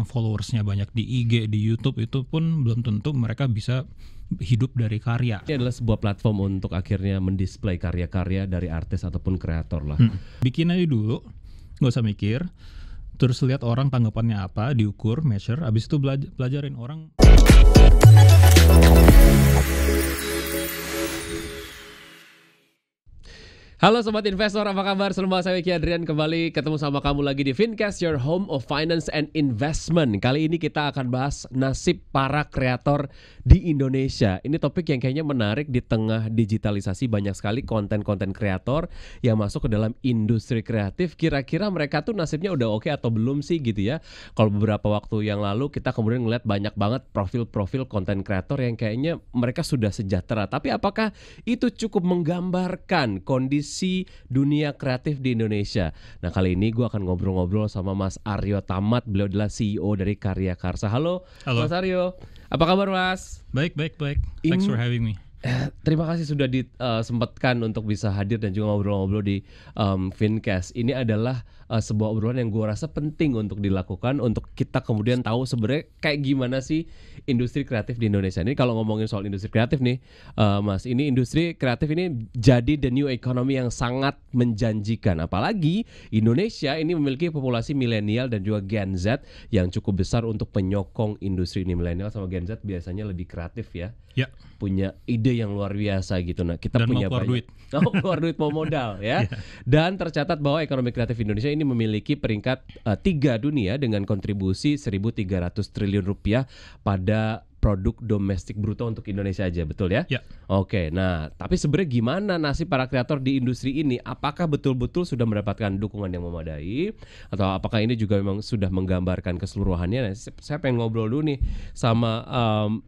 yang followersnya banyak di IG, di YouTube itu pun belum tentu mereka bisa hidup dari karya. Ini adalah sebuah platform untuk akhirnya mendisplay karya-karya dari artis ataupun kreator lah. Hmm. Bikin aja dulu, nggak usah mikir. Terus lihat orang tanggapannya apa, diukur, measure, abis itu belajarin pelajarin orang. Halo Sobat Investor, apa kabar? Selamat saya Wiki Adrian kembali ketemu sama kamu lagi di Fincast, your home of finance and investment. Kali ini kita akan bahas nasib para kreator di Indonesia. Ini topik yang kayaknya menarik di tengah digitalisasi banyak sekali konten-konten kreator yang masuk ke dalam industri kreatif. Kira-kira mereka tuh nasibnya udah oke okay atau belum sih gitu ya? Kalau beberapa waktu yang lalu kita kemudian ngeliat banyak banget profil-profil konten kreator yang kayaknya mereka sudah sejahtera. Tapi apakah itu cukup menggambarkan kondisi si dunia kreatif di Indonesia. Nah kali ini gue akan ngobrol-ngobrol sama Mas Aryo Tamat, beliau adalah CEO dari Karya Karsa. Halo, Halo. Mas Aryo, apa kabar Mas? Baik, baik, baik. Thanks for having me. Eh, terima kasih sudah disempatkan eh, untuk bisa hadir dan juga ngobrol-ngobrol di um, Fincast. Ini adalah uh, sebuah obrolan yang gue rasa penting untuk dilakukan untuk kita kemudian tahu sebenarnya kayak gimana sih industri kreatif di Indonesia ini. Kalau ngomongin soal industri kreatif nih, uh, Mas, ini industri kreatif ini jadi the new economy yang sangat menjanjikan. Apalagi Indonesia ini memiliki populasi milenial dan juga Gen Z yang cukup besar untuk penyokong industri ini. Milenial sama Gen Z biasanya lebih kreatif ya, ya. punya ide ide yang luar biasa gitu. Nah, kita Dan punya mau keluar duit. Mau keluar oh, duit mau modal ya. yeah. Dan tercatat bahwa ekonomi kreatif Indonesia ini memiliki peringkat uh, tiga dunia dengan kontribusi 1.300 triliun rupiah pada produk domestik bruto untuk Indonesia aja, betul ya? Yeah. Oke, nah tapi sebenarnya gimana nasib para kreator di industri ini? Apakah betul-betul sudah mendapatkan dukungan yang memadai? Atau apakah ini juga memang sudah menggambarkan keseluruhannya? Nah, saya pengen ngobrol dulu nih sama um,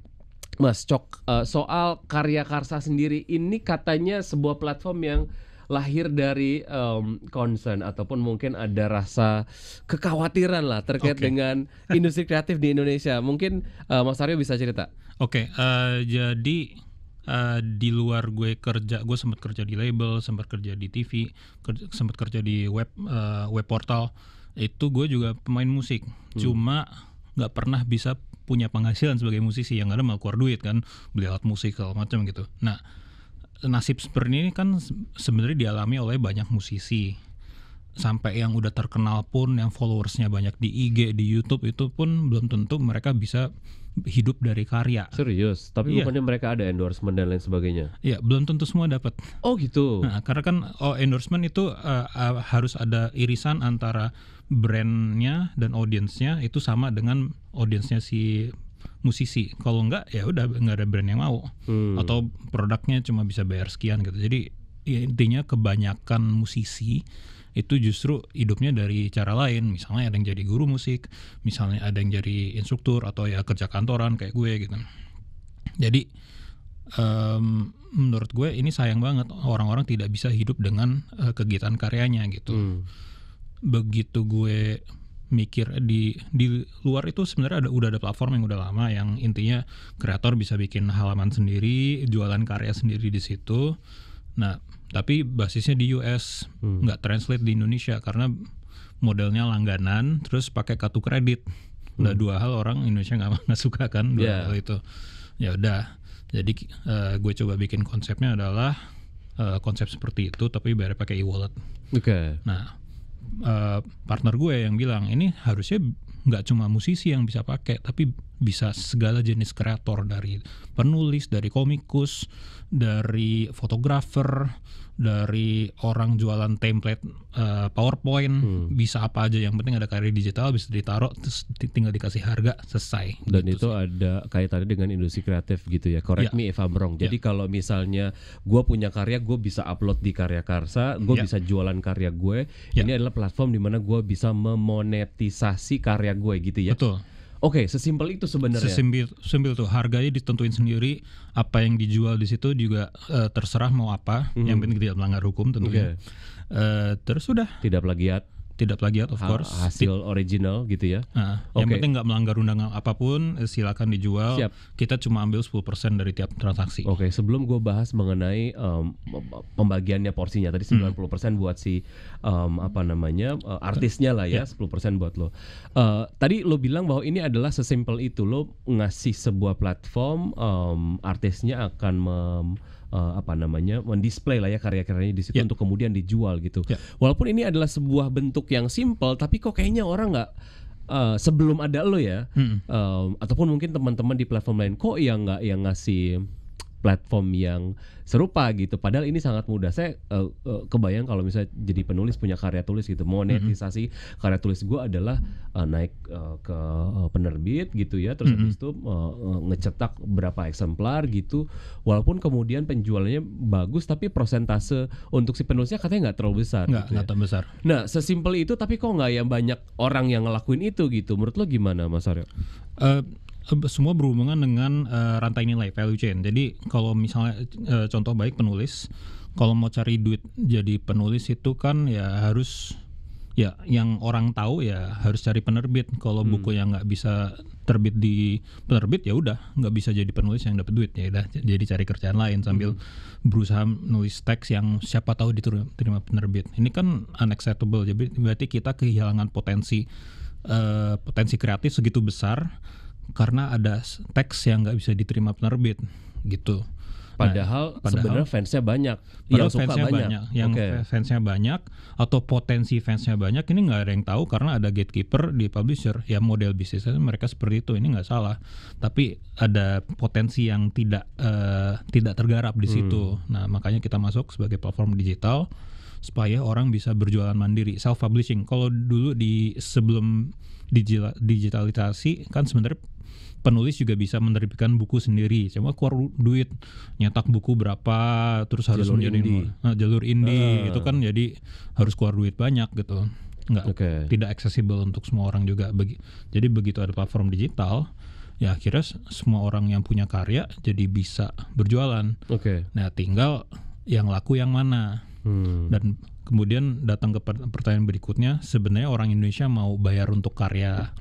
Mas Cok uh, soal karya karsa sendiri ini katanya sebuah platform yang lahir dari um, concern ataupun mungkin ada rasa kekhawatiran lah terkait okay. dengan industri kreatif di Indonesia. Mungkin uh, Mas Aryo bisa cerita. Oke, okay, uh, eh, jadi uh, di luar gue kerja, gue sempat kerja di label, sempat kerja di TV, kerja, sempat kerja di web uh, web portal. Itu gue juga pemain musik. Hmm. Cuma nggak pernah bisa punya penghasilan sebagai musisi yang ada mau keluar duit kan beli alat musik segala macam gitu nah nasib seperti ini kan sebenarnya dialami oleh banyak musisi sampai yang udah terkenal pun yang followersnya banyak di IG di YouTube itu pun belum tentu mereka bisa hidup dari karya. Serius, tapi yeah. bukannya mereka ada endorsement dan lain sebagainya? Iya, belum tentu semua dapat. Oh gitu. Nah, karena kan oh, endorsement itu uh, uh, harus ada irisan antara brandnya dan audiensnya itu sama dengan audiensnya si musisi. Kalau enggak ya udah nggak ada brand yang mau. Hmm. Atau produknya cuma bisa bayar sekian gitu. Jadi ya, intinya kebanyakan musisi itu justru hidupnya dari cara lain misalnya ada yang jadi guru musik misalnya ada yang jadi instruktur atau ya kerja kantoran kayak gue gitu jadi um, menurut gue ini sayang banget orang-orang tidak bisa hidup dengan uh, kegiatan karyanya gitu hmm. begitu gue mikir di di luar itu sebenarnya ada udah ada platform yang udah lama yang intinya kreator bisa bikin halaman sendiri, jualan karya sendiri di situ. Nah, tapi basisnya di US hmm. nggak hmm. translate di Indonesia karena modelnya langganan terus pakai kartu kredit udah hmm. dua hal orang Indonesia nggak nggak suka kan dua yeah. hal itu ya udah jadi uh, eh, gue coba bikin konsepnya adalah uh, konsep seperti itu tapi bayar pakai e-wallet oke okay. nah uh, partner gue yang bilang ini harusnya nggak cuma musisi yang bisa pakai tapi bisa segala jenis kreator dari penulis, dari komikus, dari fotografer, dari orang jualan template uh, PowerPoint, hmm. bisa apa aja yang penting ada karya digital bisa ditaruh terus tinggal dikasih harga selesai. Dan gitu itu sih. ada kaitannya dengan industri kreatif gitu ya. Correct yeah. me if I'm wrong. Ya. Jadi yeah. kalau misalnya gue punya karya, gue bisa upload di Karya Karsa, gue yeah. bisa jualan karya gue. Yeah. Ini adalah platform di mana gue bisa memonetisasi karya gue gitu ya. Betul Oke, okay, sesimpel itu sebenarnya. Sesimpel, sesimpel tuh harganya ditentuin sendiri. Apa yang dijual di situ juga uh, terserah mau apa. Mm -hmm. Yang penting tidak melanggar hukum tentunya. Okay. Uh, eh, terus sudah. Tidak plagiat tidak plagiat of course hasil original gitu ya nah, okay. yang penting nggak melanggar undang apapun eh, silakan dijual Siap. kita cuma ambil 10% dari tiap transaksi oke okay, sebelum gue bahas mengenai um, pembagiannya porsinya tadi 90% hmm. buat si um, apa namanya uh, artisnya lah ya yeah. Ya. 10% buat lo uh, tadi lo bilang bahwa ini adalah sesimpel itu lo ngasih sebuah platform um, artisnya akan mem uh, apa namanya mendisplay lah ya karya-karyanya di situ yeah. untuk kemudian dijual gitu. Yeah. Walaupun ini adalah sebuah bentuk yang simple, tapi kok kayaknya orang nggak Uh, sebelum ada lo ya, hmm. uh, ataupun mungkin teman-teman di platform lain kok yang nggak yang ngasih platform yang serupa gitu. Padahal ini sangat mudah. Saya uh, uh, kebayang kalau misalnya jadi penulis punya karya tulis gitu, monetisasi mm-hmm. karya tulis gue adalah uh, naik uh, ke penerbit gitu ya, terus mm-hmm. habis itu uh, ngecetak berapa eksemplar gitu. Walaupun kemudian penjualannya bagus, tapi persentase untuk si penulisnya katanya nggak terlalu besar. Nggak, gitu ya. terlalu besar. Nah, sesimpel itu, tapi kok nggak yang banyak orang yang ngelakuin itu gitu. Menurut lo gimana, Mas Aryo? Uh, semua berhubungan dengan uh, rantai nilai value chain. Jadi kalau misalnya uh, contoh baik penulis, kalau mau cari duit jadi penulis itu kan ya harus ya yang orang tahu ya harus cari penerbit. Kalau hmm. buku yang nggak bisa terbit di penerbit ya udah nggak bisa jadi penulis yang dapat duit ya udah jadi cari kerjaan lain sambil hmm. berusaha nulis teks yang siapa tahu diterima penerbit. Ini kan unacceptable. Jadi berarti kita kehilangan potensi uh, potensi kreatif segitu besar karena ada teks yang nggak bisa diterima penerbit gitu. Padahal, nah, padahal sebenarnya fansnya banyak, yang suka fansnya banyak, banyak yang okay. fansnya banyak atau potensi fansnya banyak ini nggak ada yang tahu karena ada gatekeeper di publisher. Ya model bisnisnya mereka seperti itu, ini nggak salah. Tapi ada potensi yang tidak uh, tidak tergarap di situ. Hmm. Nah makanya kita masuk sebagai platform digital supaya orang bisa berjualan mandiri, self publishing. Kalau dulu di sebelum digitalisasi kan sebenarnya penulis juga bisa menerbitkan buku sendiri cuma keluar duit nyetak buku berapa terus harus jalur menjadi indie. Nah, jalur indie uh. itu kan jadi harus keluar duit banyak gitu nggak okay. tidak aksesibel untuk semua orang juga jadi begitu ada platform digital ya akhirnya semua orang yang punya karya jadi bisa berjualan oke okay. nah tinggal yang laku yang mana hmm. dan kemudian datang ke pertanyaan berikutnya sebenarnya orang Indonesia mau bayar untuk karya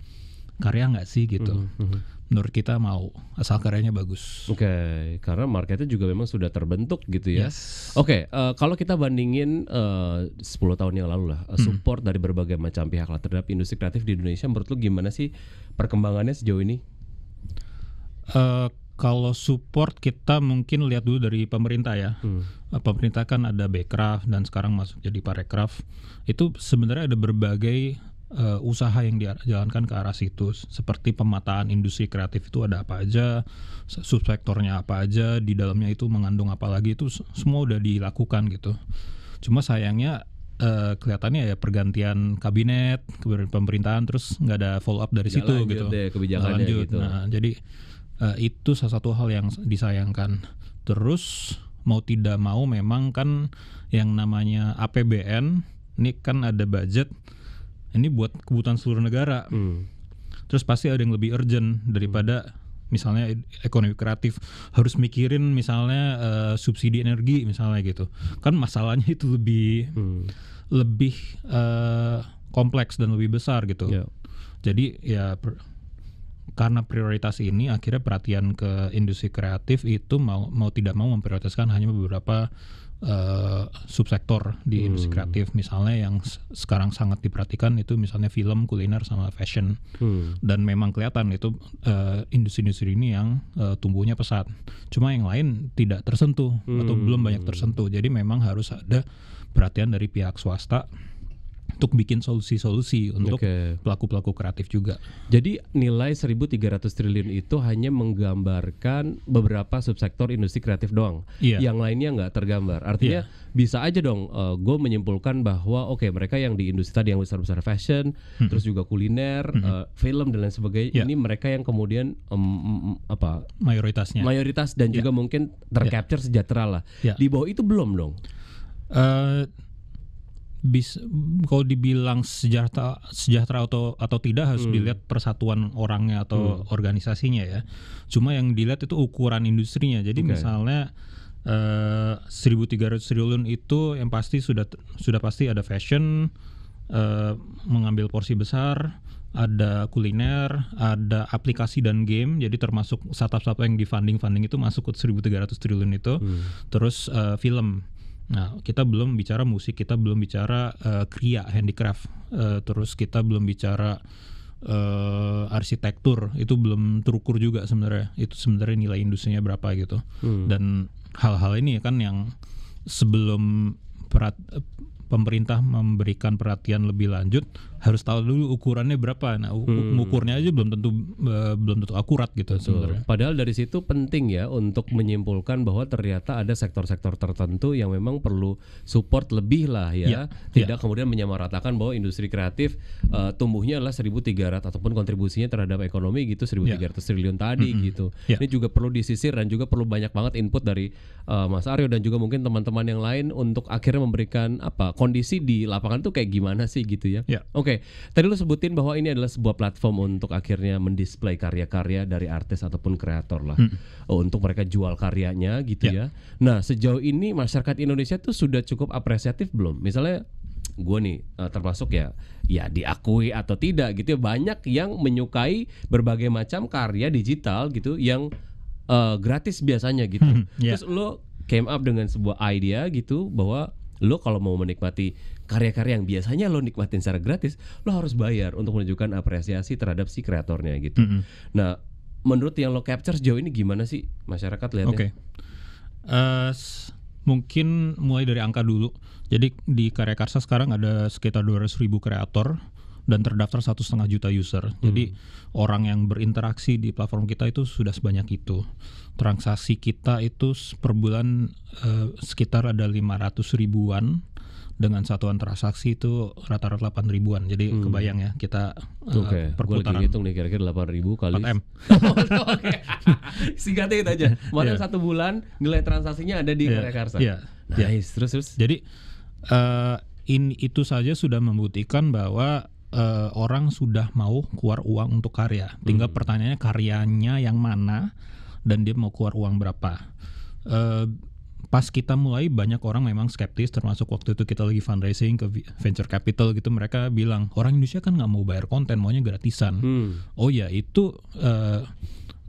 karya nggak sih gitu mm -hmm. hmm, hmm menurut kita mau asal karyanya bagus. Oke, okay. karena marketnya juga memang sudah terbentuk gitu ya. Yes. Oke, okay, uh, eh, kalau kita bandingin eh, uh, 10 tahun yang lalu lah, uh, support hmm. dari berbagai macam pihak lah terhadap industri kreatif di Indonesia, menurut lu gimana sih perkembangannya sejauh ini? Uh, kalau support kita mungkin lihat dulu dari pemerintah ya. Hmm. Pemerintah kan ada Bekraf dan sekarang masuk jadi Parekraf. Itu sebenarnya ada berbagai uh, usaha yang dijalankan ke arah situ seperti pemataan industri kreatif itu ada apa aja subsektornya apa aja di dalamnya itu mengandung apa lagi itu semua udah dilakukan gitu cuma sayangnya uh, kelihatannya ya pergantian kabinet pemerintahan terus nggak ada follow up dari gak situ lanjut gitu deh, kebijakannya gak lanjut gitu. nah jadi uh, itu salah satu hal yang disayangkan terus mau tidak mau memang kan yang namanya APBN ini kan ada budget ini buat kebutuhan seluruh negara. Hmm. Terus pasti ada yang lebih urgent daripada misalnya ekonomi kreatif harus mikirin misalnya uh, subsidi energi misalnya gitu. Kan masalahnya itu lebih hmm. lebih uh, kompleks dan lebih besar gitu. Yeah. Jadi ya karena prioritas ini akhirnya perhatian ke industri kreatif itu mau mau tidak mau memprioritaskan hanya beberapa Eh, subsektor di hmm. industri kreatif misalnya yang sekarang sangat diperhatikan itu misalnya film, kuliner sama fashion. Hmm. Dan memang kelihatan itu industri eh, industri-industri ini yang uh, tumbuhnya pesat. Cuma yang lain tidak tersentuh hmm. atau belum banyak tersentuh. Jadi memang harus ada perhatian dari pihak swasta untuk bikin solusi-solusi untuk pelaku-pelaku okay. kreatif juga. Jadi nilai 1.300 triliun itu hanya menggambarkan beberapa subsektor industri kreatif doang. Yeah. Yang lainnya nggak tergambar. Artinya yeah. bisa aja dong uh, eh, gue menyimpulkan bahwa oke okay, mereka yang di industri tadi yang besar-besar fashion, hmm. terus juga kuliner, hmm. uh, film dan lain sebagainya. Yeah. Ini mereka yang kemudian apa? Mayoritasnya. Mayoritas dan yeah. juga mungkin tercapture yeah. sejahtera lah. Yeah. Di bawah itu belum dong. Uh, bis kalau dibilang sejahtera sejahtera atau atau tidak harus hmm. dilihat persatuan orangnya atau hmm. organisasinya ya. Cuma yang dilihat itu ukuran industrinya. Jadi okay. misalnya uh, eh, 1.300 triliun itu yang pasti sudah sudah pasti ada fashion uh, mengambil porsi besar, ada kuliner, ada aplikasi dan game. Jadi termasuk startup-startup yang di funding-funding itu masuk ke 1.300 triliun itu. Hmm. Terus uh, film Nah, kita belum bicara musik, kita belum bicara uh, kriya, handicraft, uh, terus kita belum bicara uh, arsitektur, itu belum terukur juga sebenarnya. Itu sebenarnya nilai industrinya berapa gitu. Hmm. Dan hal-hal ini kan yang sebelum perat, pemerintah memberikan perhatian lebih lanjut, harus tahu dulu ukurannya berapa. Nah, hmm. ukurnya aja belum tentu e, belum tentu akurat gitu hmm. sebenarnya. Padahal dari situ penting ya untuk menyimpulkan bahwa ternyata ada sektor-sektor tertentu yang memang perlu support lebih lah ya. ya Tidak ya. kemudian menyamaratakan bahwa industri kreatif uh, tumbuhnya adalah 1.300 ataupun kontribusinya terhadap ekonomi gitu 1.300 ya. triliun tadi mm -hmm. gitu. Ya. Ini juga perlu disisir dan juga perlu banyak banget input dari uh, Mas Aryo dan juga mungkin teman-teman yang lain untuk akhirnya memberikan apa kondisi di lapangan tuh kayak gimana sih gitu ya. ya. Oke. Okay Oke, okay. tadi lo sebutin bahwa ini adalah sebuah platform untuk akhirnya mendisplay karya-karya dari artis ataupun kreator lah, hmm. Oh, untuk mereka jual karyanya gitu yeah. ya. Nah, sejauh ini masyarakat Indonesia tuh sudah cukup apresiatif belum? Misalnya gue nih eh, termasuk ya ya diakui atau tidak gitu ya banyak yang menyukai berbagai macam karya digital gitu yang uh, gratis biasanya gitu. Hmm, yeah. Terus lo came up dengan sebuah idea gitu bahwa lo kalau mau menikmati karya-karya yang biasanya lo nikmatin secara gratis, lo harus bayar untuk menunjukkan apresiasi terhadap si kreatornya gitu. Mm -hmm. Nah, menurut yang lo capture sejauh ini gimana sih masyarakat lihatnya? Oke. Okay. Uh, eh, mungkin mulai dari angka dulu. Jadi di Karya Karsa sekarang ada sekitar 200 ribu kreator dan terdaftar satu setengah juta user. Hmm. Jadi orang yang berinteraksi di platform kita itu sudah sebanyak itu. Transaksi kita itu per bulan uh, sekitar ada 500 ribuan dengan satuan transaksi itu rata-rata 8 ribuan. Jadi hmm. kebayang ya kita okay. Eh, uh, perputaran. Gue hitung nih kira-kira 8 ribu kali 4 M. Oh, oke. Singkatnya itu aja. mana iya. yeah. satu bulan nilai transaksinya ada di yeah. Karya Karsa. Yeah. Iya. Nice. Yeah. Terus terus. Jadi uh, eh, ini itu saja sudah membuktikan bahwa uh, orang sudah mau keluar uang untuk karya. Tinggal hmm. pertanyaannya karyanya yang mana dan dia mau keluar uang berapa. Uh, pas kita mulai banyak orang memang skeptis termasuk waktu itu kita lagi fundraising ke venture capital gitu mereka bilang orang Indonesia kan nggak mau bayar konten maunya gratisan hmm. oh ya itu uh,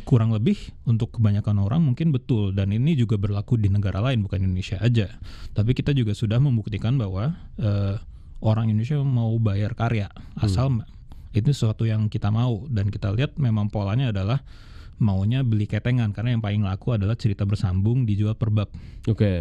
kurang lebih untuk kebanyakan orang mungkin betul dan ini juga berlaku di negara lain bukan Indonesia aja tapi kita juga sudah membuktikan bahwa uh, orang Indonesia mau bayar karya hmm. asal hmm. itu sesuatu yang kita mau dan kita lihat memang polanya adalah maunya beli ketengan karena yang paling laku adalah cerita bersambung dijual per bab. Oke. Okay.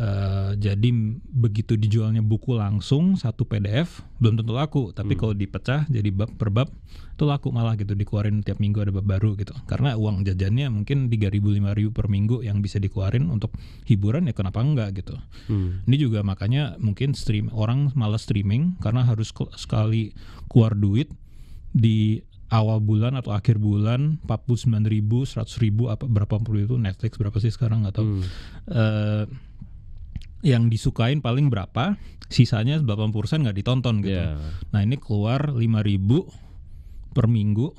Uh, eh, jadi begitu dijualnya buku langsung satu PDF belum tentu laku, tapi hmm. kalau dipecah jadi bab per bab itu laku malah gitu dikeluarin tiap minggu ada bab baru gitu. Karena uang jajannya mungkin 3.000 5.000 per minggu yang bisa dikeluarin untuk hiburan ya kenapa enggak gitu. Hmm. Ini juga makanya mungkin stream orang malas streaming karena harus sekali keluar duit di awal bulan atau akhir bulan sembilan ribu, seratus ribu, apa, berapa puluh itu Netflix berapa sih sekarang atau tahu. Hmm. Uh, yang disukain paling berapa, sisanya 80% nggak ditonton gitu. Yeah. Nah ini keluar lima ribu per minggu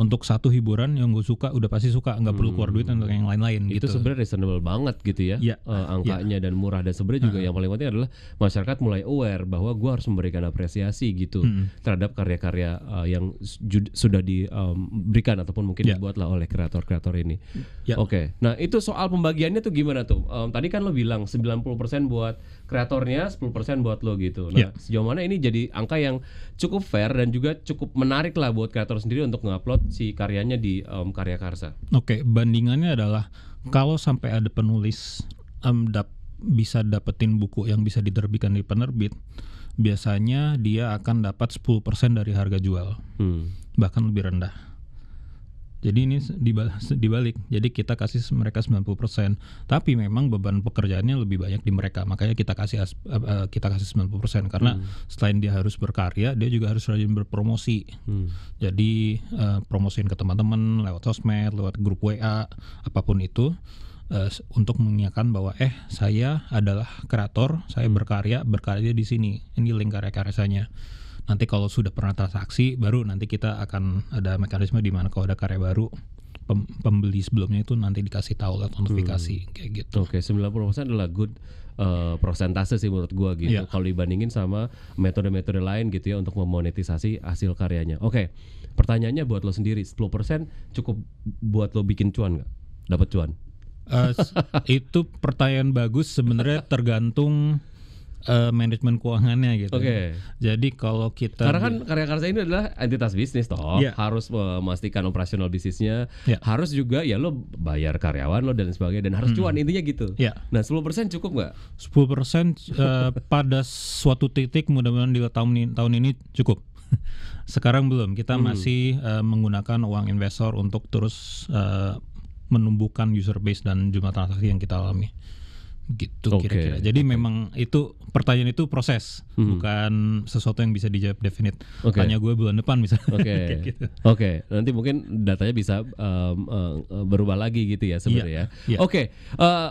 untuk satu hiburan yang gue suka udah pasti suka nggak perlu keluar duit hmm. untuk yang lain-lain itu gitu. sebenarnya reasonable banget gitu ya, ya uh, angkanya ya. dan murah dan sebenarnya juga uh. yang paling penting adalah masyarakat mulai aware bahwa gue harus memberikan apresiasi gitu hmm. terhadap karya-karya uh, yang sudah diberikan um, ataupun mungkin ya. dibuatlah oleh kreator-kreator ini ya. oke okay. nah itu soal pembagiannya tuh gimana tuh um, tadi kan lo bilang 90% buat kreatornya 10% buat lo gitu nah ya. sejauh mana ini jadi angka yang cukup fair dan juga cukup menarik lah buat kreator sendiri untuk ngupload si karyanya di um, Karya Karsa. Oke, okay, bandingannya adalah kalau sampai ada penulis um, dap, bisa dapetin buku yang bisa diterbitkan di penerbit, biasanya dia akan dapat 10% dari harga jual. Hmm. Bahkan lebih rendah. Jadi ini dibalik, balik, Jadi kita kasih mereka 90%, tapi memang beban pekerjaannya lebih banyak di mereka. Makanya kita kasih uh, kita kasih 90% karena hmm. selain dia harus berkarya, dia juga harus rajin berpromosi. Hmm. Jadi uh, promosiin ke teman-teman lewat sosmed, lewat grup WA, apapun itu uh, untuk mengingatkan bahwa eh saya adalah kreator, saya hmm. berkarya, berkarya di sini. Ini link karya-karya nanti kalau sudah pernah transaksi baru nanti kita akan ada mekanisme di mana kalau ada karya baru pembeli sebelumnya itu nanti dikasih tahu hmm. lah notifikasi hmm. kayak gitu. Oke, okay, 90% adalah good uh, persentase sih menurut gua gitu. Yeah. Kalau dibandingin sama metode-metode lain gitu ya untuk memonetisasi hasil karyanya. Oke. Okay. Pertanyaannya buat lo sendiri, 10% cukup buat lo bikin cuan nggak? Dapat cuan? Uh, itu pertanyaan bagus sebenarnya tergantung uh, manajemen keuangannya gitu. Oke. Okay. Jadi kalau kita Karena kan karya karsa ini adalah entitas bisnis toh, yeah. harus eh, memastikan operasional bisnisnya, yeah. harus juga ya lo bayar karyawan lo dan sebagainya dan harus mm. cuan intinya gitu. Yeah. Nah, 10% cukup nggak? 10% uh, eh, pada suatu titik mudah-mudahan di tahun ini, tahun ini cukup. Sekarang belum, kita hmm. masih uh, menggunakan uang investor untuk terus uh, menumbuhkan user base dan jumlah transaksi yang kita alami gitu okay. kira-kira. Jadi okay. memang itu pertanyaan itu proses, hmm. bukan sesuatu yang bisa dijawab definite. Okay. Tanya gue bulan depan misalnya. Oke. Okay. Gitu. Oke, okay. nanti mungkin datanya bisa um, uh, berubah lagi gitu ya sebenarnya. Yeah. Yeah. Iya. Oke. Okay. Uh, eh,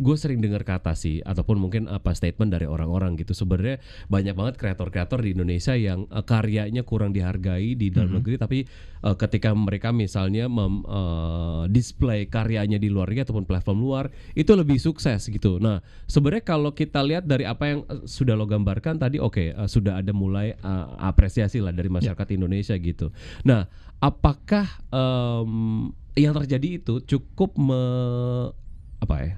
gue sering dengar kata sih ataupun mungkin apa eh, statement dari orang-orang gitu sebenarnya banyak banget kreator-kreator di Indonesia yang uh, karyanya kurang dihargai di dalam mm -hmm. negeri tapi uh, ketika mereka misalnya mem, uh, display karyanya di luar negeri ataupun platform luar itu lebih sukses gitu. Nah sebenarnya kalau kita lihat dari apa yang sudah lo gambarkan tadi oke okay, uh, sudah ada mulai uh, apresiasi lah dari ya. masyarakat yeah. Indonesia gitu. Nah apakah um, yang terjadi itu cukup me apa ya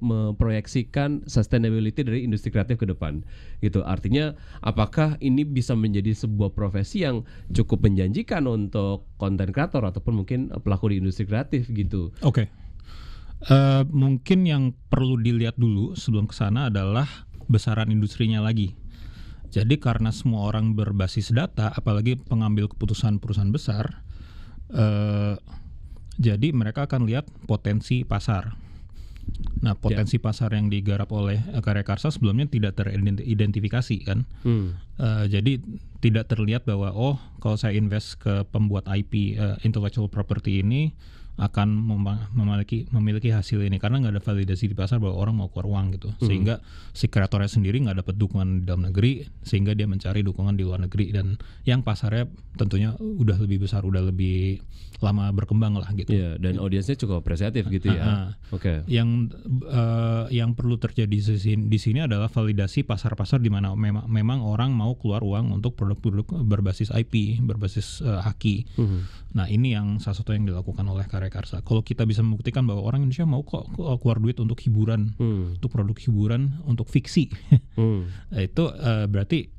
memproyeksikan sustainability dari industri kreatif ke depan gitu artinya apakah ini bisa menjadi sebuah profesi yang cukup menjanjikan untuk konten kreator ataupun mungkin pelaku di industri kreatif gitu oke okay. uh, eh, mungkin yang perlu dilihat dulu sebelum ke sana adalah besaran industrinya lagi jadi karena semua orang berbasis data apalagi pengambil keputusan perusahaan besar uh, jadi mereka akan lihat potensi pasar Nah, ya. potensi yeah. pasar yang digarap oleh eh, karya karsa sebelumnya tidak teridentifikasi kan. Hmm. Uh, jadi tidak terlihat bahwa oh kalau saya invest ke pembuat IP uh, eh, intellectual property ini akan memiliki memiliki hasil ini karena nggak ada validasi di pasar bahwa orang mau keluar uang gitu hmm. sehingga si kreatornya sendiri nggak dapat dukungan di dalam negeri sehingga dia mencari dukungan di luar negeri dan yang pasarnya tentunya udah lebih besar udah lebih lama berkembang lah gitu yeah, dan audiensnya cukup apresiatif gitu uh, ya oke okay. yang uh, yang perlu terjadi di sini, adalah validasi pasar-pasar di mana memang memang orang mau keluar uang untuk produk-produk berbasis IP berbasis uh, haki hmm. nah ini yang salah satu yang dilakukan oleh karya karya Kalau kita bisa membuktikan bahwa orang Indonesia mau kok keluar duit untuk hiburan, hmm. untuk produk hiburan, untuk fiksi, hmm. Eh, itu uh, berarti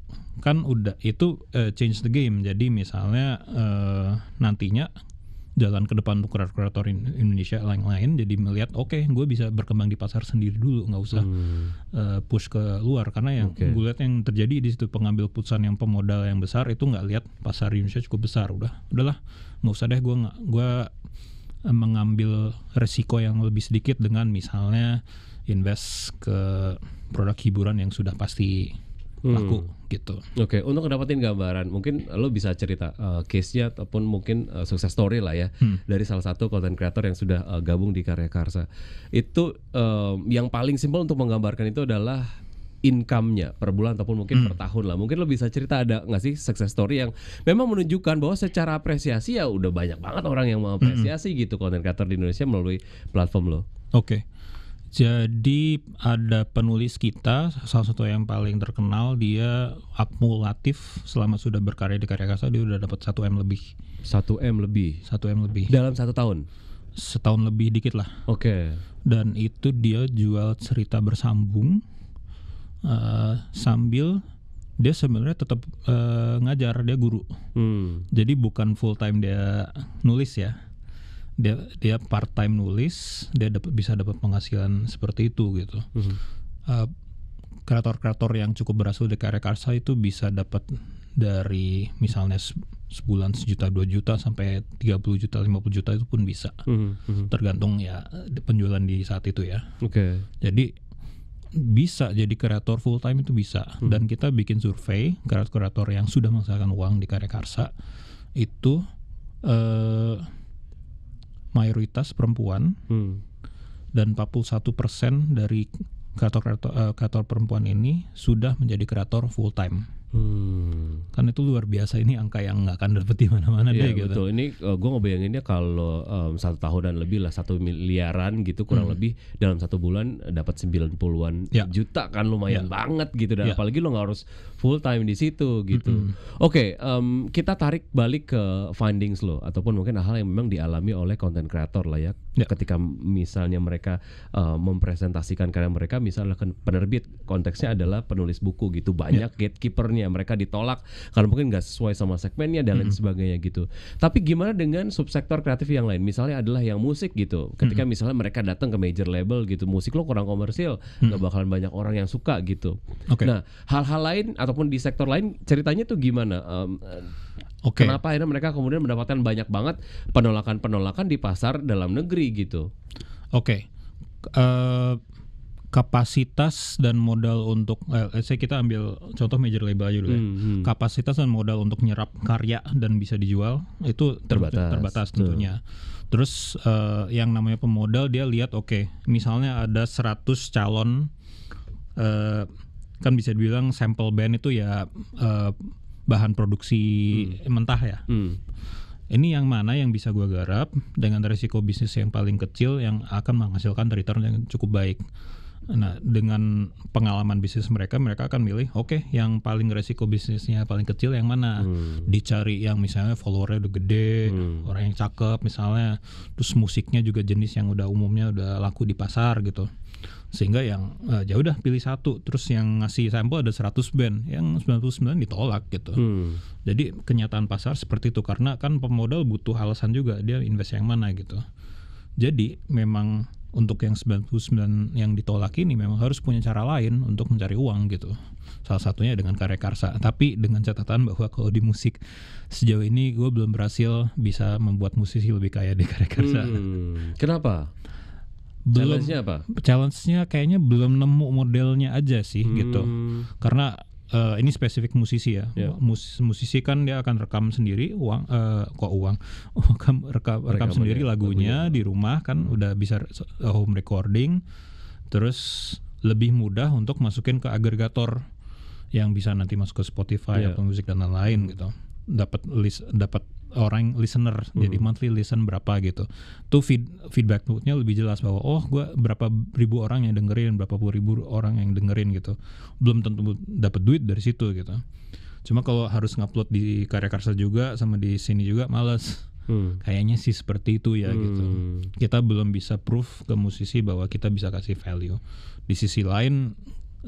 kan udah itu uh, change the game. Jadi misalnya uh, nantinya jalan ke depan untuk kreator-kreator Indonesia lain-lain jadi melihat oke okay, gue bisa berkembang di pasar sendiri dulu nggak usah hmm. uh, push ke luar karena yang okay. gue lihat yang terjadi di situ pengambil putusan yang pemodal yang besar itu nggak lihat pasar Indonesia cukup besar udah udahlah nggak usah deh gue nggak gue mengambil resiko yang lebih sedikit dengan misalnya invest ke produk hiburan yang sudah pasti hmm. laku gitu. Oke, okay. untuk dapetin gambaran, mungkin lo bisa cerita uh, case-nya ataupun mungkin uh, eh, sukses story lah ya hmm. dari salah satu content creator yang sudah uh, gabung di Karya Karsa. Itu uh, yang paling simpel untuk menggambarkan itu adalah income-nya per bulan ataupun mungkin hmm. per tahun lah. Mungkin lo bisa cerita ada nggak sih success story yang memang menunjukkan bahwa secara apresiasi ya udah banyak banget orang yang mengapresiasi hmm. gitu konten creator di Indonesia melalui platform lo. Oke. Okay. Jadi ada penulis kita salah satu yang paling terkenal dia akumulatif selama sudah berkarya di karya kasa dia udah dapat 1 m lebih. 1 m lebih. 1 m lebih. Dalam satu tahun. Setahun lebih dikit lah. Oke. Okay. Dan itu dia jual cerita bersambung Eh, sambil dia sebenarnya tetap uh, eh, ngajar dia guru hmm. jadi bukan full time dia nulis ya dia dia part time nulis dia dapat bisa dapat penghasilan seperti itu gitu hmm. uh, kreator-kreator yang cukup berhasil di karya karsa itu bisa dapat dari misalnya sebulan sejuta dua juta sampai tiga puluh juta lima puluh juta itu pun bisa mm -hmm. tergantung ya penjualan di saat itu ya oke okay. jadi bisa jadi kreator full time itu bisa hmm. dan kita bikin survei kreator-kreator yang sudah menghasilkan uang di karya karsa itu eh, mayoritas perempuan hmm. dan 41 persen dari kreator kreator, uh, kreator perempuan ini sudah menjadi kreator full time Hmm. Kan itu luar biasa ini angka yang nggak akan dapet di mana-mana yeah, deh gitu. Ini uh, eh, gue ngebayanginnya kalau um, satu dan lebih lah satu miliaran gitu kurang hmm. lebih dalam satu bulan dapat 90-an yeah. juta kan lumayan yeah. banget gitu dan yeah. apalagi lo nggak harus full time di situ gitu. Mm -hmm. Oke, okay, um, kita tarik balik ke findings lo ataupun mungkin hal yang memang dialami oleh content creator lah ya. Yeah. Ketika misalnya mereka uh, mempresentasikan karya mereka misalnya penerbit konteksnya adalah penulis buku gitu banyak yeah. gatekeepernya ya mereka ditolak karena mungkin nggak sesuai sama segmennya dan lain mm -hmm. sebagainya gitu. Tapi gimana dengan subsektor kreatif yang lain? Misalnya adalah yang musik gitu. Ketika mm -hmm. misalnya mereka datang ke major label gitu, musik lo kurang komersil, nggak mm -hmm. bakalan banyak orang yang suka gitu. Okay. Nah, hal-hal lain ataupun di sektor lain ceritanya tuh gimana? Um, okay. Kenapa akhirnya mereka kemudian mendapatkan banyak banget penolakan-penolakan di pasar dalam negeri gitu? Oke. Okay. Uh eh, kapasitas dan modal untuk eh, saya kita ambil contoh major label aja dulu ya. Hmm, hmm. Kapasitas dan modal untuk nyerap karya dan bisa dijual itu terbatas, terbatas tentunya. Terus uh, yang namanya pemodal dia lihat oke, okay, misalnya ada 100 calon uh, kan bisa dibilang sampel band itu ya uh, bahan produksi hmm. mentah ya. Hmm ini yang mana yang bisa gue garap dengan risiko bisnis yang paling kecil yang akan menghasilkan return yang cukup baik. Nah, dengan pengalaman bisnis mereka, mereka akan milih, oke, okay, yang paling resiko bisnisnya paling kecil yang mana? Hmm. Dicari yang misalnya followernya udah gede, hmm. orang yang cakep misalnya, terus musiknya juga jenis yang udah umumnya udah laku di pasar gitu. Sehingga yang uh, ya udah pilih satu, terus yang ngasih sampel ada 100 band, yang 99 ditolak gitu. Hmm. Jadi kenyataan pasar seperti itu karena kan pemodal butuh alasan juga dia invest yang mana gitu. Jadi memang untuk yang 99 yang ditolak ini memang harus punya cara lain untuk mencari uang gitu. Salah satunya dengan karya karsa. Tapi dengan catatan bahwa kalau di musik sejauh ini gue belum berhasil bisa membuat musisi lebih kaya di karya karsa. Hmm, kenapa? challenge-nya apa? Challenge-nya kayaknya belum nemu modelnya aja sih gitu. hmm. gitu. Karena uh, ini spesifik musisi ya. Yeah. Mus, musisi kan dia akan rekam sendiri uang uh, kok uang oh, rekam rekam, rekam sendiri ya, lagunya, lagunya di rumah kan hmm. udah bisa home recording. Terus lebih mudah untuk masukin ke agregator yang bisa nanti masuk ke Spotify yeah. atau musik dan lain-lain gitu. Dapat list dapat orang listener hmm. jadi monthly listen berapa gitu tuh feed, feedback note-nya lebih jelas bahwa oh gue berapa ribu orang yang dengerin berapa puluh ribu orang yang dengerin gitu belum tentu dapat duit dari situ gitu cuma kalau harus ngupload di karya karsa juga sama di sini juga males hmm. kayaknya sih seperti itu ya hmm. gitu kita belum bisa proof ke musisi bahwa kita bisa kasih value di sisi lain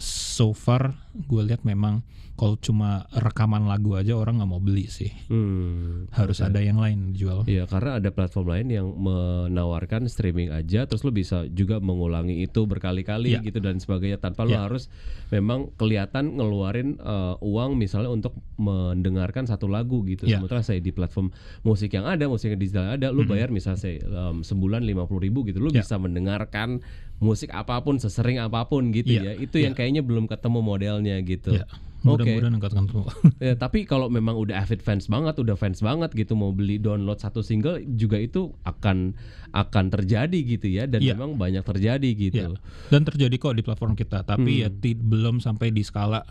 so far gue lihat memang kalau cuma rekaman lagu aja orang nggak mau beli sih hmm, harus okay. ada yang lain jual ya karena ada platform lain yang menawarkan streaming aja terus lo bisa juga mengulangi itu berkali-kali ya. gitu dan sebagainya tanpa ya. lo harus memang kelihatan ngeluarin uh, uang misalnya untuk mendengarkan satu lagu gitu ya. sementara saya di platform musik yang ada musik yang digital ada lo bayar misalnya saya, um, sebulan lima puluh ribu gitu lo ya. bisa mendengarkan musik apapun sesering apapun gitu yeah. ya itu yeah. yang iya. kayaknya belum ketemu modelnya gitu yeah. mudah-mudahan okay. akan ketemu ya, tapi kalau memang udah avid fans banget udah fans banget gitu mau beli download satu single juga itu akan akan terjadi gitu ya dan yeah. memang banyak terjadi gitu yeah. dan terjadi kok di platform kita tapi ya hmm. ya belum sampai di skala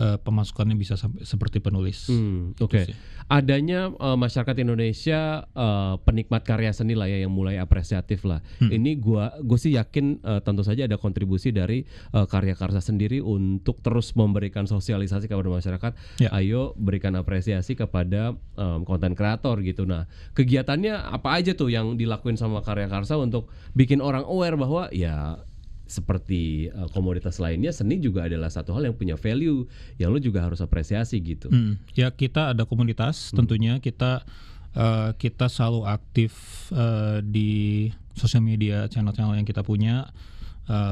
uh, pemasukannya bisa sampai seperti penulis. Hmm, gitu Oke. Okay. Adanya uh, masyarakat Indonesia uh, penikmat karya seni lah ya yang mulai apresiatif lah. Hmm. Ini gua gue sih yakin uh, tentu saja ada kontribusi dari uh, karya karsa sendiri untuk terus memberikan sosialisasi kepada masyarakat. Ya. Ayo berikan apresiasi kepada um, konten kreator gitu. Nah, kegiatannya apa aja tuh yang dilakuin sama karya karsa untuk bikin orang aware bahwa ya seperti uh, komoditas lainnya seni juga adalah satu hal yang punya value yang lo juga harus apresiasi gitu hmm. ya kita ada komunitas hmm. tentunya kita uh, kita selalu aktif uh, di sosial media channel-channel yang kita punya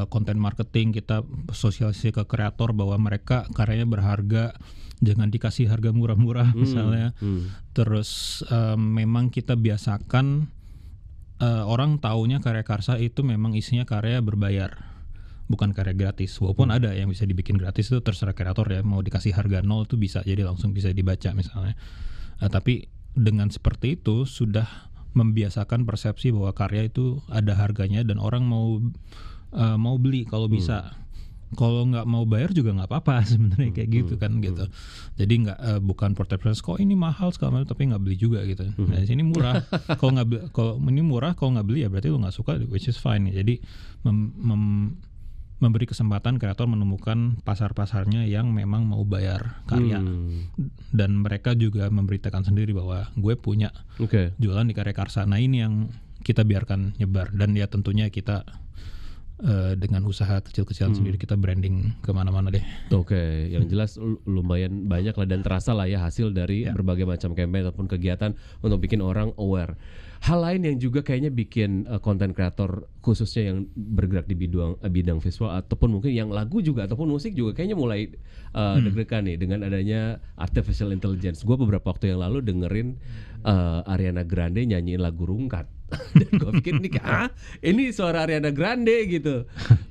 konten uh, marketing kita sosialisasi ke kreator bahwa mereka karyanya berharga jangan dikasih harga murah-murah hmm. misalnya hmm. terus uh, memang kita biasakan uh, orang taunya karya karsa itu memang isinya karya berbayar bukan karya gratis walaupun hmm. ada yang bisa dibikin gratis itu terserah kreator ya mau dikasih harga nol itu bisa jadi langsung bisa dibaca misalnya uh, tapi dengan seperti itu sudah membiasakan persepsi bahwa karya itu ada harganya dan orang mau uh, mau beli kalau hmm. bisa kalau nggak mau bayar juga nggak apa-apa sebenarnya kayak hmm, gitu kan hmm, gitu hmm. jadi nggak uh, bukan portable kok ini mahal sekali, tapi nggak beli juga gitu hmm. nah sini murah kalau nggak beli, kalau ini murah kalau nggak beli ya berarti lu nggak suka which is fine jadi mem, mem, memberi kesempatan kreator menemukan pasar-pasarnya yang memang mau bayar karya hmm. dan mereka juga memberitakan sendiri bahwa gue punya okay. jualan di karya karsana ini yang kita biarkan nyebar dan ya tentunya kita uh, dengan usaha kecil-kecilan hmm. sendiri kita branding kemana-mana deh. Oke, okay. yang jelas lumayan banyak lah dan terasa lah ya hasil dari yeah. berbagai macam campaign ataupun kegiatan untuk bikin orang aware. Hal lain yang juga kayaknya bikin eh, konten uh, kreator khususnya yang bergerak di bidang uh, bidang visual ataupun mungkin yang lagu juga ataupun musik juga kayaknya mulai uh, hmm. deg-degan nih dengan adanya artificial intelligence. Gue beberapa waktu yang lalu dengerin uh, Ariana Grande nyanyiin lagu Rungkat dan gue pikir ini kayak ah ini suara Ariana Grande gitu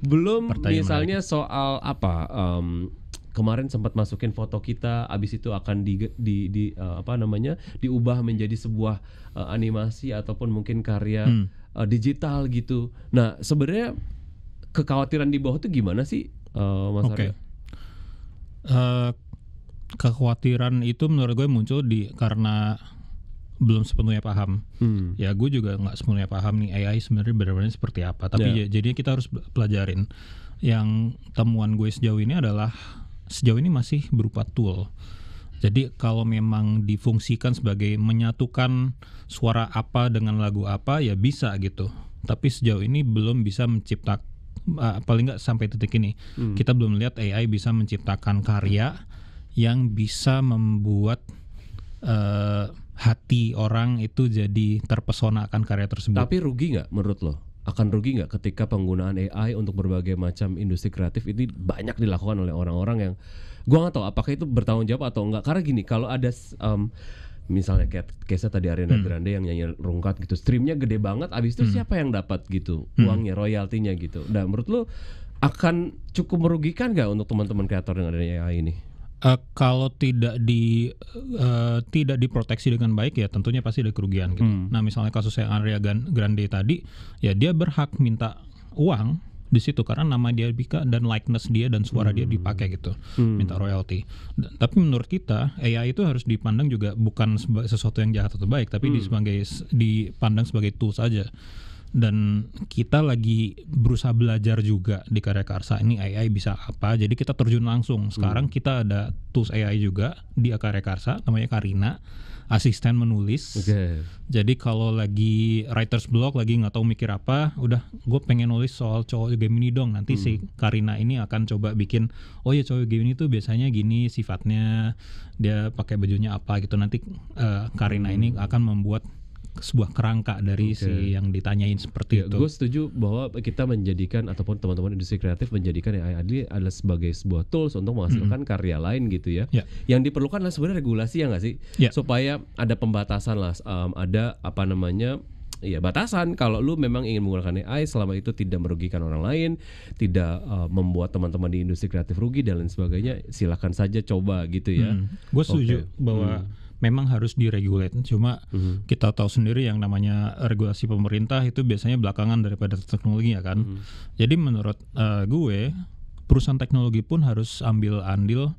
belum Pertanyaan misalnya menarik. soal apa um, kemarin sempat masukin foto kita abis itu akan di di, di uh, apa namanya diubah menjadi sebuah uh, animasi ataupun mungkin karya hmm. uh, digital gitu nah sebenarnya kekhawatiran di bawah itu gimana sih uh, mas okay. Arya? Uh, kekhawatiran itu menurut gue muncul di karena belum sepenuhnya paham. Hmm. Ya gue juga nggak sepenuhnya paham nih AI sebenarnya benar-benar seperti apa. Tapi yeah. Ya, jadinya kita harus pelajarin. Yang temuan gue sejauh ini adalah sejauh ini masih berupa tool. Jadi kalau memang difungsikan sebagai menyatukan suara apa dengan lagu apa ya bisa gitu. Tapi sejauh ini belum bisa menciptakan uh, paling nggak sampai titik ini hmm. kita belum lihat AI bisa menciptakan karya yang bisa membuat uh, hati orang itu jadi terpesona akan karya tersebut. Tapi rugi nggak menurut lo? Akan rugi nggak ketika penggunaan AI untuk berbagai macam industri kreatif ini banyak dilakukan oleh orang-orang yang gua nggak tahu apakah itu bertanggung jawab atau nggak? Karena gini, kalau ada um, misalnya kayak case tadi Ariana hmm. Grande yang nyanyi rungkat gitu, streamnya gede banget, abis itu hmm. siapa yang dapat gitu hmm. uangnya, royaltinya gitu. Nah, menurut lo akan cukup merugikan nggak untuk teman-teman kreator dengan adanya AI ini? Uh, kalau tidak di uh, tidak diproteksi dengan baik ya tentunya pasti ada kerugian gitu. Hmm. Nah misalnya kasus yang Andrea Grande tadi ya dia berhak minta uang di situ karena nama dia Bika dan likeness dia dan suara hmm. dia dipakai gitu hmm. minta royalty tapi menurut kita AI itu harus dipandang juga bukan sesuatu yang jahat atau baik tapi hmm. sebagai dipandang sebagai tools saja dan kita lagi berusaha belajar juga di karya karsa ini AI bisa apa jadi kita terjun langsung hmm. sekarang hmm. kita ada tools AI juga di karya karsa namanya Karina asisten menulis okay. jadi kalau lagi writers block lagi nggak tahu mikir apa udah gue pengen nulis soal cowok game ini dong nanti hmm. si Karina ini akan coba bikin oh ya cowok Gemini tuh biasanya gini sifatnya dia pakai bajunya apa gitu nanti uh, Karina hmm. ini akan membuat sebuah kerangka dari okay. si yang ditanyain seperti ya, itu. Gue setuju bahwa kita menjadikan ataupun teman-teman industri kreatif menjadikan AI adli adalah sebagai sebuah tools untuk menghasilkan mm -hmm. karya lain gitu ya. Yeah. Yang diperlukan adalah sebenarnya regulasi ya nggak sih, yeah. supaya ada pembatasan lah, um, ada apa namanya ya batasan kalau lu memang ingin menggunakan AI selama itu tidak merugikan orang lain, tidak uh, membuat teman-teman di industri kreatif rugi dan lain sebagainya, silakan saja coba gitu ya. Hmm. Gue setuju okay. bahwa hmm memang harus diregulate. Cuma mm-hmm. kita tahu sendiri yang namanya regulasi pemerintah itu biasanya belakangan daripada teknologi ya kan. Mm-hmm. Jadi menurut uh, gue perusahaan teknologi pun harus ambil andil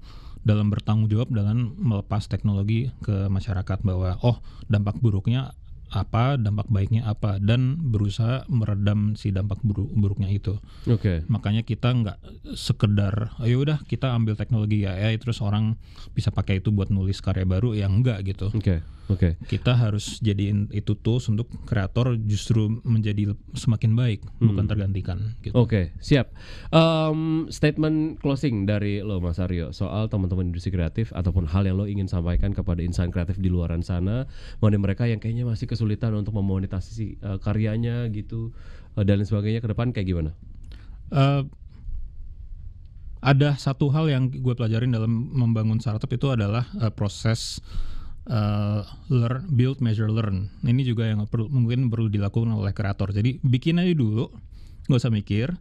dalam bertanggung jawab dalam melepas teknologi ke masyarakat bahwa oh dampak buruknya apa dampak baiknya apa dan berusaha meredam si dampak buruk buruknya itu. Oke. Okay. Makanya kita nggak sekedar ayo udah kita ambil teknologi ya, ya terus orang bisa pakai itu buat nulis karya baru ya enggak gitu. Oke. Okay. Oke. Okay. Kita harus jadiin itu tools untuk kreator justru menjadi semakin baik hmm. bukan tergantikan gitu. Oke, okay. siap. Um, statement closing dari lo Mas Aryo soal teman-teman industri kreatif ataupun hal yang lo ingin sampaikan kepada insan kreatif di luaran sana, mana mereka yang kayaknya masih kesulitan kesulitan untuk memonetasi uh, karyanya gitu uh, dan sebagainya ke depan kayak gimana? Uh, ada satu hal yang gue pelajarin dalam membangun startup itu adalah uh, proses uh, learn, build, measure, learn. Ini juga yang perlu, mungkin perlu dilakukan oleh kreator. Jadi bikin aja dulu, gak usah mikir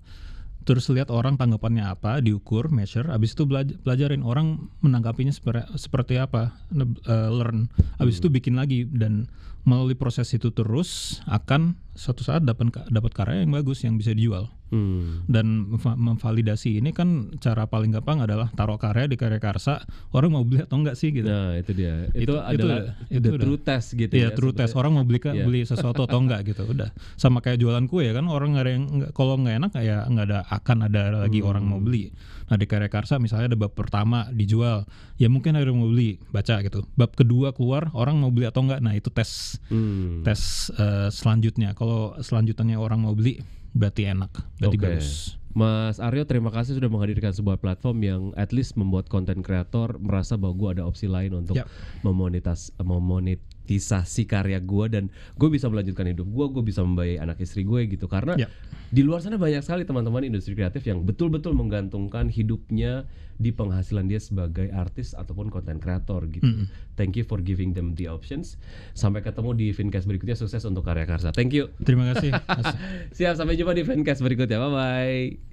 terus lihat orang tanggapannya apa, diukur, measure, abis itu belajar, belajarin orang menanggapinya seperti seperti apa, uh, learn, abis hmm. itu bikin lagi dan melalui proses itu terus akan suatu saat dapat dapat karya yang bagus yang bisa dijual hmm. dan memvalidasi ini kan cara paling gampang adalah taruh karya di karya karsa orang mau beli atau enggak sih gitu nah, itu dia itu, itu adalah itu, itu true udah. test gitu ya, ya true test orang mau beli yeah. beli sesuatu atau enggak gitu udah sama kayak jualan kue ya kan orang nggak ada yang kalau nggak enak ya nggak ada akan ada lagi hmm. orang mau beli nah di karya karsa misalnya ada bab pertama dijual ya mungkin ada yang mau beli baca gitu bab kedua keluar orang mau beli atau enggak nah itu tes hmm. tes uh, selanjutnya kalau selanjutannya orang mau beli berarti enak, berarti okay. bagus. Mas Aryo, terima kasih sudah menghadirkan sebuah platform yang at least membuat konten kreator merasa bahwa gue ada opsi lain untuk yep. memonetas, memonet, si karya gue dan gue bisa melanjutkan hidup gue gue bisa membayar anak istri gue gitu karena yeah. di luar sana banyak sekali teman-teman industri kreatif yang betul-betul menggantungkan hidupnya di penghasilan dia sebagai artis ataupun konten kreator gitu mm -hmm. thank you for giving them the options sampai ketemu di Fincast berikutnya sukses untuk karya Karsa thank you terima kasih siap sampai jumpa di Fincast berikutnya bye bye